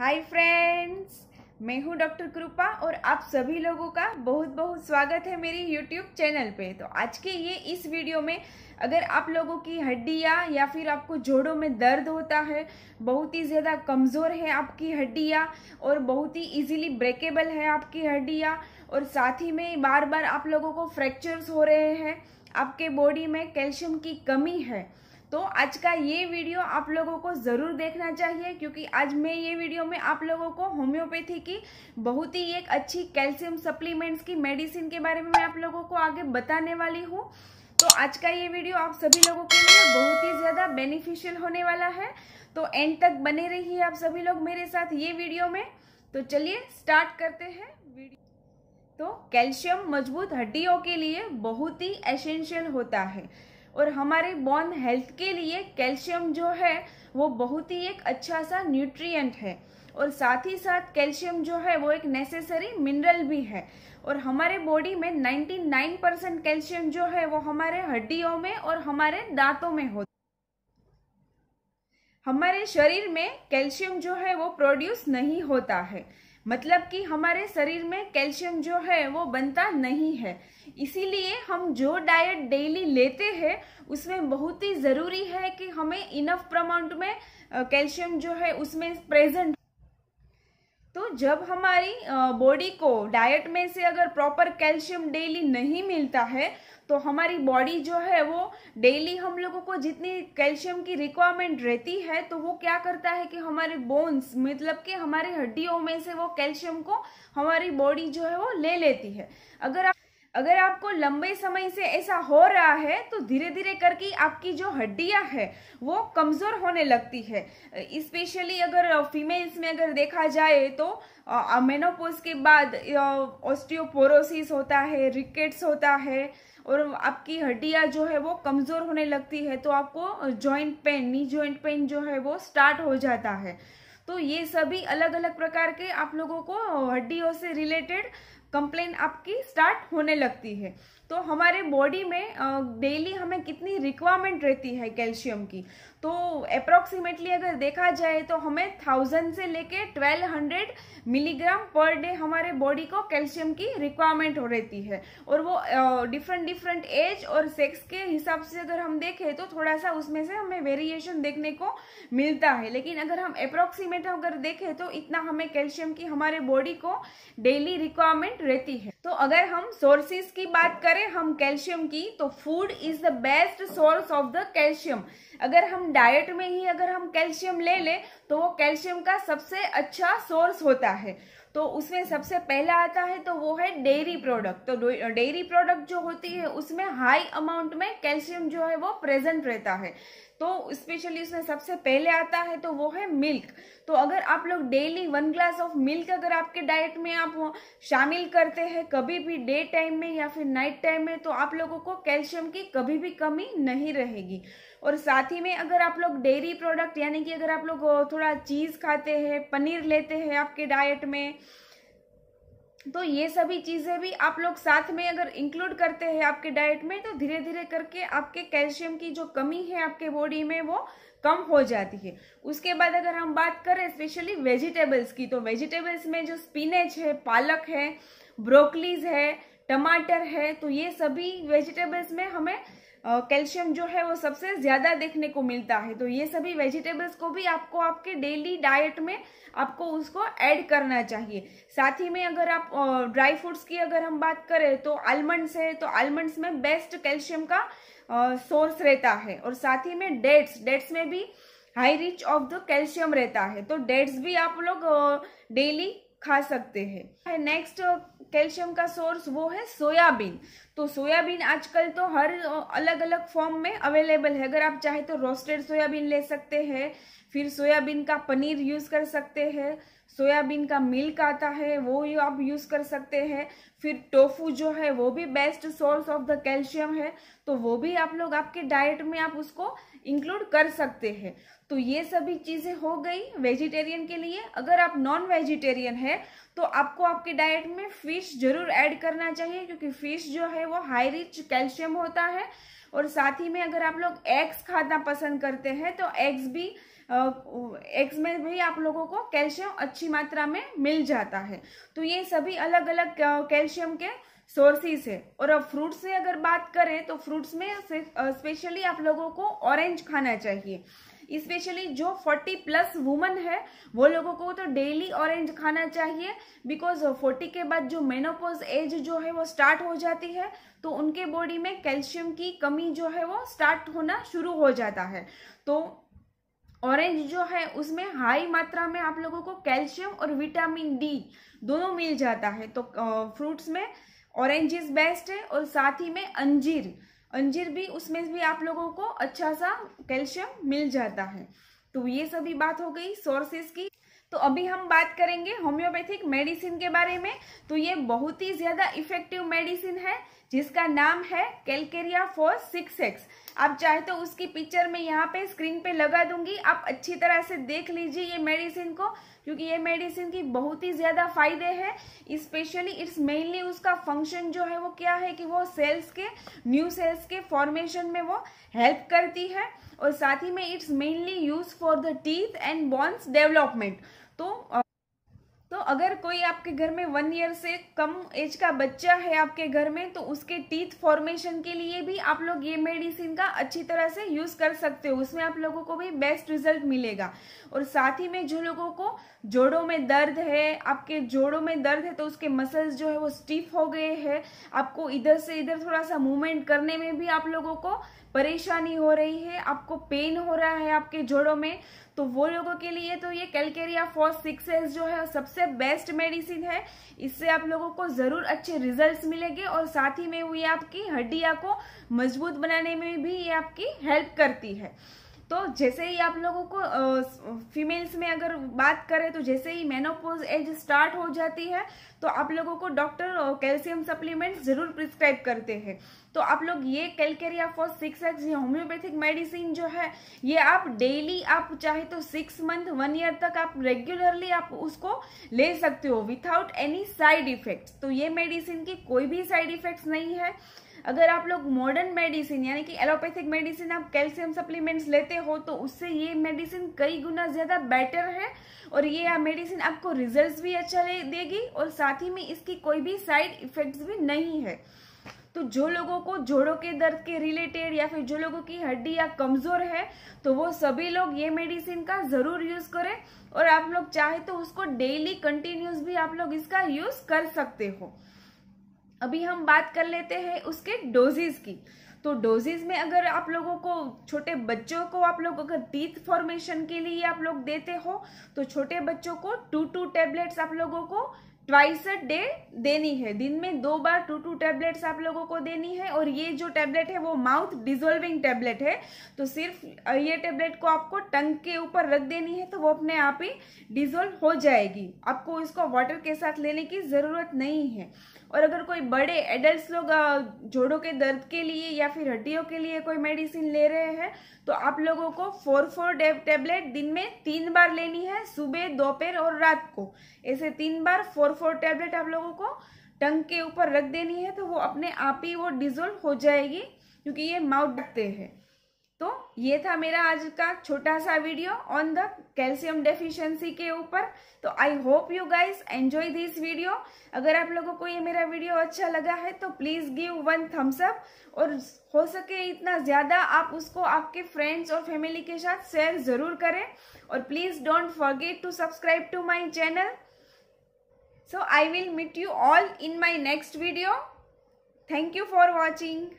Hi friends मैं हूं doctor कृपा और आप सभी लोगों का बहुत बहुत स्वागत है मेरी यूट्यूब चैनल पे तो आज के ये इस वीडियो में अगर आप लोगों की हड्डियाँ या फिर आपको जोड़ों में दर्द होता है बहुत ही ज़्यादा कमज़ोर है आपकी हड्डियाँ और बहुत ही इजीली ब्रेकेबल है आपकी हड्डियाँ और साथ ही में बार बार आप लोगों को फ्रैक्चर्स हो रहे हैं आपके बॉडी में कैल्शियम की कमी है तो आज का ये वीडियो आप लोगों को ज़रूर देखना चाहिए क्योंकि आज मैं ये वीडियो में आप लोगों को होम्योपैथी की बहुत ही एक अच्छी कैल्शियम सप्लीमेंट्स की मेडिसिन के बारे में मैं आप लोगों को आगे बताने वाली हूँ तो आज का ये वीडियो आप सभी लोगों के लिए बहुत ही ज़्यादा बेनिफिशियल होने वाला है तो एंड तक बने रही आप सभी लोग मेरे साथ ये वीडियो में तो चलिए स्टार्ट करते हैं वीडियो तो कैल्शियम मजबूत हड्डियों के लिए बहुत ही एसेंशियल होता है और हमारे बोन हेल्थ के लिए कैल्शियम जो है वो बहुत ही एक अच्छा सा न्यूट्रिएंट है और साथ ही साथ कैल्शियम जो है वो एक नेसेसरी मिनरल भी है और हमारे बॉडी में 99 परसेंट कैल्शियम जो है वो हमारे हड्डियों में और हमारे दांतों में होता हमारे शरीर में कैल्शियम जो है वो प्रोड्यूस नहीं होता है मतलब कि हमारे शरीर में कैल्शियम जो है वो बनता नहीं है इसीलिए हम जो डाइट डेली लेते हैं उसमें बहुत ही ज़रूरी है कि हमें इनफ प्रमाउंट में कैल्शियम जो है उसमें प्रेजेंट तो जब हमारी बॉडी को डाइट में से अगर प्रॉपर कैल्शियम डेली नहीं मिलता है तो हमारी बॉडी जो है वो डेली हम लोगों को जितनी कैल्शियम की रिक्वायरमेंट रहती है तो वो क्या करता है कि हमारे बोन्स मतलब कि हमारे हड्डियों में से वो कैल्शियम को हमारी बॉडी जो है वो ले लेती है अगर आप अगर आपको लंबे समय से ऐसा हो रहा है तो धीरे धीरे करके आपकी जो हड्डियां है वो कमज़ोर होने लगती है स्पेशली अगर फीमेल्स में अगर देखा जाए तो मेनोपोज के बाद ऑस्टियोपोरोसिस होता है रिकेट्स होता है और आपकी हड्डियाँ जो है वो कमज़ोर होने लगती है तो आपको joint pain knee joint pain जो है वो स्टार्ट हो जाता है तो ये सभी अलग अलग प्रकार के आप लोगों को हड्डियों से रिलेटेड कंप्लेन आपकी स्टार्ट होने लगती है तो हमारे बॉडी में डेली हमें कितनी रिक्वायरमेंट रहती है कैल्शियम की तो अप्रॉक्सीमेटली अगर देखा जाए तो हमें थाउजेंड से लेके twelve hundred milligram per day हमारे बॉडी को कैल्शियम की रिक्वायरमेंट हो रहती है और वो डिफरेंट डिफरेंट एज और सेक्स के हिसाब से अगर हम देखें तो थोड़ा सा उसमें से हमें वेरिएशन देखने को मिलता है लेकिन अगर हम अप्रॉक्सीमेट अगर देखें तो इतना हमें कैल्शियम की हमारे बॉडी को डेली रिक्वायरमेंट रहती है तो अगर हम सोर्सेस की बात करें हम कैल्शियम की तो food is the best source of the calcium अगर हम डाइट में ही अगर हम कैल्शियम ले लें तो वो कैल्शियम का सबसे अच्छा सोर्स होता है तो उसमें सबसे पहला आता है तो वो है डेयरी प्रोडक्ट तो डेयरी प्रोडक्ट जो होती है उसमें हाई अमाउंट में कैल्शियम जो है वो प्रेजेंट रहता है तो स्पेशली उसमें सबसे पहले आता है तो वो है मिल्क तो अगर आप लोग daily one glass of milk अगर आपके डाइट में आप शामिल करते हैं कभी भी डे टाइम में या फिर नाइट टाइम में तो आप लोगों को कैल्शियम की कभी भी कमी नहीं रहेगी और साथ ही में अगर आप लोग डेयरी प्रोडक्ट यानी कि अगर आप लोग थोड़ा चीज़ खाते हैं पनीर लेते हैं आपके डाइट में तो ये सभी चीज़ें भी आप लोग साथ में अगर इंक्लूड करते हैं आपके डाइट में तो धीरे धीरे करके आपके कैल्शियम की जो कमी है आपके बॉडी में वो कम हो जाती है उसके बाद अगर हम बात करें स्पेशली वेजिटेबल्स की तो वेजिटेबल्स में जो स्पिनेच है पालक है ब्रोकलीज है टमाटर है तो ये सभी वेजिटेबल्स में हमें कैल्शियम जो है वो सबसे ज़्यादा देखने को मिलता है तो ये सभी वेजिटेबल्स को भी आपको आपके डेली डाइट में आपको उसको ऐड करना चाहिए साथ ही में अगर आप ड्राई फ्रूट्स की अगर हम बात करें तो आलमंड्स है तो आलमंड्स में बेस्ट कैल्शियम का सोर्स रहता है और साथ ही में डेट्स डेट्स में भी high rich of the calcium रहता है तो डेट्स भी आप लोग डेली खा सकते हैं नेक्स्ट कैल्शियम का सोर्स वो है सोयाबीन तो सोयाबीन आजकल तो हर अलग अलग फॉर्म में अवेलेबल है अगर आप चाहे तो रोस्टेड सोयाबीन ले सकते हैं फिर सोयाबीन का पनीर यूज़ कर सकते हैं सोयाबीन का मिल्क आता है वो आप यूज़ कर सकते हैं फिर टोफू जो है वो भी best source of the calcium है तो वो भी आप लोग आपके डाइट में आप उसको इंक्लूड कर सकते हैं तो ये सभी चीज़ें हो गई वेजिटेरियन के लिए अगर आप नॉन वेजिटेरियन है तो आपको आपके डाइट में फिश जरूर ऐड करना चाहिए क्योंकि फिश जो है वो हाई रिच कैल्शियम होता है और साथ ही में अगर आप लोग एग्स खाना पसंद करते हैं तो एग्स भी एग्स में भी आप लोगों को कैल्शियम अच्छी मात्रा में मिल जाता है तो ये सभी अलग अलग कैल्शियम के सोर्सेस है और अब फ्रूट से अगर बात करें तो फ्रूट्स में स्पेशली आप लोगों को ऑरेंज खाना चाहिए स्पेशली जो 40 प्लस वुमन है वो लोगों को तो डेली ऑरेंज खाना चाहिए बिकॉज 40 के बाद जो मेनोपोज एज जो है वो स्टार्ट हो जाती है तो उनके बॉडी में कैल्शियम की कमी जो है वो स्टार्ट होना शुरू हो जाता है तो ऑरेंज जो है उसमें हाई मात्रा में आप लोगों को कैल्शियम और विटामिन डी दोनों मिल जाता है तो फ्रूट्स में ऑरेंज इज बेस्ट है और साथ ही में अंजीर अंजीर भी उसमें भी आप लोगों को अच्छा सा कैल्शियम मिल जाता है तो ये सभी बात हो गई सोर्सेस की तो अभी हम बात करेंगे होम्योपैथिक मेडिसिन के बारे में तो ये बहुत ही ज़्यादा इफेक्टिव मेडिसिन है जिसका नाम है कैलकेरिया फोर सिक्स एक्स आप चाहे तो उसकी पिक्चर में यहाँ पे स्क्रीन पे लगा दूंगी आप अच्छी तरह से देख लीजिए ये मेडिसिन को क्योंकि ये मेडिसिन की बहुत ही ज़्यादा फायदे हैं स्पेशली इट्स मेनली उसका फंक्शन जो है वो क्या है कि वो सेल्स के न्यू सेल्स के फॉर्मेशन में वो हेल्प करती है और साथ ही में it's mainly use for the teeth and bones development तो तो अगर कोई आपके घर में वन ईयर से कम एज का बच्चा है आपके घर में तो उसके टीथ फॉर्मेशन के लिए भी आप लोग ये मेडिसिन का अच्छी तरह से यूज़ कर सकते हो उसमें आप लोगों को भी बेस्ट रिजल्ट मिलेगा और साथ ही में जो लोगों को जोड़ों में दर्द है आपके जोड़ों में दर्द है तो उसके मसल्स जो है वो स्टीफ हो गए हैं आपको इधर से इधर थोड़ा सा मूवमेंट करने में भी आप लोगों को परेशानी हो रही है आपको पेन हो रहा है आपके जोड़ों में तो वो लोगों के लिए तो ये कैलकेरिया फॉर सिक्स जो है सबसे सबसे बेस्ट मेडिसिन है इससे आप लोगों को ज़रूर अच्छे रिजल्ट्स मिलेंगे और साथ ही में ये आपकी हड्डिया को मजबूत बनाने में भी ये आपकी हेल्प करती है तो जैसे ही आप लोगों को फीमेल्स में अगर बात करें तो जैसे ही मेनोपोज एज स्टार्ट हो जाती है तो आप लोगों को डॉक्टर कैल्शियम सप्लीमेंट ज़रूर प्रिस्क्राइब करते हैं तो आप लोग ये कैलकेरिया फॉर सिक्स एक्स ये होम्योपैथिक मेडिसिन जो है ये आप डेली आप चाहे तो सिक्स मंथ वन ईयर तक आप रेगुलरली आप उसको ले सकते हो विथाउट एनी साइड इफेक्ट्स तो ये मेडिसिन की कोई भी साइड इफेक्ट्स नहीं है अगर आप लोग मॉडर्न मेडिसिन यानी कि एलोपैथिक मेडिसिन आप कैल्शियम सप्लीमेंट्स लेते हो तो उससे ये मेडिसिन कई गुना ज़्यादा बेटर है और ये मेडिसिन आपको रिजल्ट्स भी अच्छा देगी और साथ ही में इसकी कोई भी साइड इफेक्ट्स भी नहीं है तो जो लोगों को जोड़ों के दर्द के रिलेटेड या फिर जो लोगों की हड्डी या कमज़ोर है तो वो सभी लोग ये मेडिसिन का ज़रूर यूज़ करें और आप लोग चाहे तो उसको डेली कंटिन्यूस भी आप लोग इसका यूज़ कर सकते हो अभी हम बात कर लेते हैं उसके डोजेज की तो डोजेज में अगर आप लोगों को छोटे बच्चों को आप लोग अगर टीथ फॉर्मेशन के लिए आप लोग देते हो तो छोटे बच्चों को टू टू टेबलेट्स आप लोगों को ट्वाइस अ डे देनी है दिन में दो बार टू टू टैबलेट्स आप लोगों को देनी है और ये जो टैबलेट है वो माउथ डिजोल्विंग टेबलेट है तो सिर्फ ये टेबलेट को आपको टंग के ऊपर रख देनी है तो वो अपने आप ही डिजोल्व हो जाएगी आपको इसको वाटर के साथ लेने की ज़रूरत नहीं है और अगर कोई बड़े एडल्ट लोग जोड़ों के दर्द के लिए या फिर हड्डियों के लिए कोई मेडिसिन ले रहे हैं तो आप लोगों को फोर फोर डे टेबलेट दिन में तीन बार लेनी है सुबह दोपहर और रात को ऐसे तीन बार फोर फोर टैबलेट आप लोगों को टंग के ऊपर रख देनी है तो वो अपने आप ही वो डिजोल्व हो जाएगी क्योंकि ये माउथ रखते हैं तो ये था मेरा आज का छोटा सा video on the calcium deficiency के ऊपर तो I hope you guys enjoy this video अगर आप लोगों को ये मेरा वीडियो अच्छा लगा है तो please give one thumbs up और हो सके इतना ज़्यादा आप उसको आपके फ्रेंड्स और फैमिली के साथ शेयर ज़रूर करें और please don't forget to subscribe to my channel So I will meet you all in my next video. Thank you for watching.